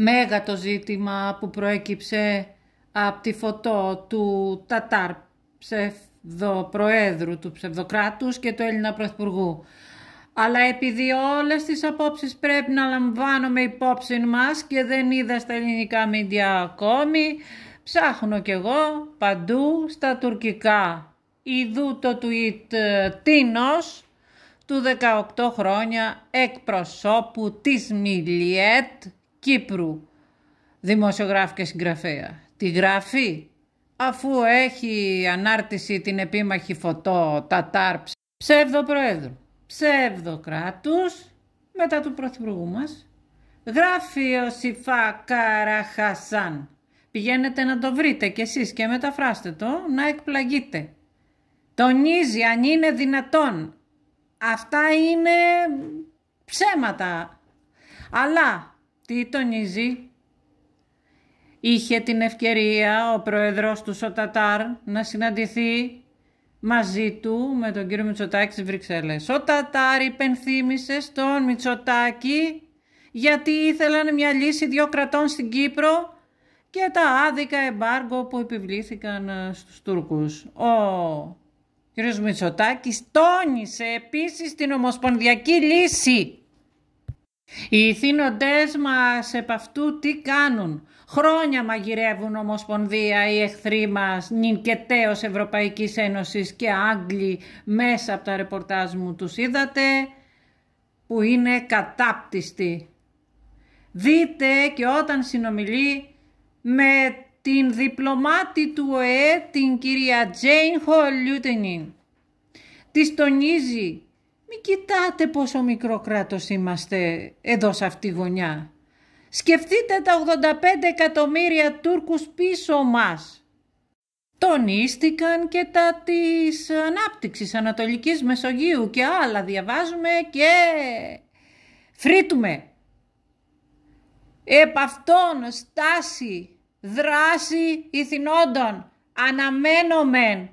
μέγα το ζήτημα που προέκυψε από τη φωτό του Τατάρ ψευδοπροέδρου του ψευδοκράτους και του Έλληνα Πρωθυπουργού. Αλλά επειδή όλες τις απόψεις πρέπει να λαμβάνουμε υπόψη μας και δεν είδα στα ελληνικά μίντια ακόμη, ψάχνω κι εγώ παντού στα τουρκικά. Ιδού το tweet ε, Τίνος του 18 χρόνια εκπροσώπου της Μιλιέτ Κύπρου Δημοσιογράφη και συγγραφέα. Τη γράφει αφού έχει ανάρτηση την επίμαχη φωτό Τατάρ ψεύδο πρόεδρο... ψεύδο κράτους μετά του πρωθυπουργού μας. Γράφει ο Σιφά Καραχασάν. Πηγαίνετε να το βρείτε κι εσείς και μεταφράστε το, να εκπλαγείτε. Τονίζει αν είναι δυνατόν. Αυτά είναι ψέματα. Αλλά τι τονίζει. Είχε την ευκαιρία ο πρόεδρος του Σοτατάρ να συναντηθεί μαζί του με τον κύριο Μητσοτάκη στις Βρυξέλλες. Ο Τατάρ υπενθύμησε στον Μητσοτάκη γιατί ήθελαν μια λύση δύο κρατών στην Κύπρο και τα άδικα εμπάργκο που επιβλήθηκαν ε, στους Τούρκους. Ο κύριος Μητσοτάκης τόνισε επίσης την ομοσπονδιακή λύση οι θύνοντές μας επ' αυτού τι κάνουν. Χρόνια μαγειρεύουν ομοσπονδία οι εχθροί μας, τέος Ευρωπαϊκής Ένωσης και Άγγλοι μέσα από τα ρεπορτάζ μου τους είδατε που είναι κατάπτυστοι. Δείτε και όταν συνομιλεί με την διπλωμάτη του ΟΕΕ, την κυρία Τζέιν Χολιούτενιν. Της τονίζει μη κοιτάτε πόσο μικρό κράτος είμαστε εδώ σε αυτή γωνιά. Σκεφτείτε τα 85 εκατομμύρια Τούρκους πίσω μας. Τονίστηκαν και τα της ανάπτυξης Ανατολικής Μεσογείου και άλλα διαβάζουμε και φρύτουμε. Επ' αυτόν στάση, δράση ηθινόντων, αναμένομεν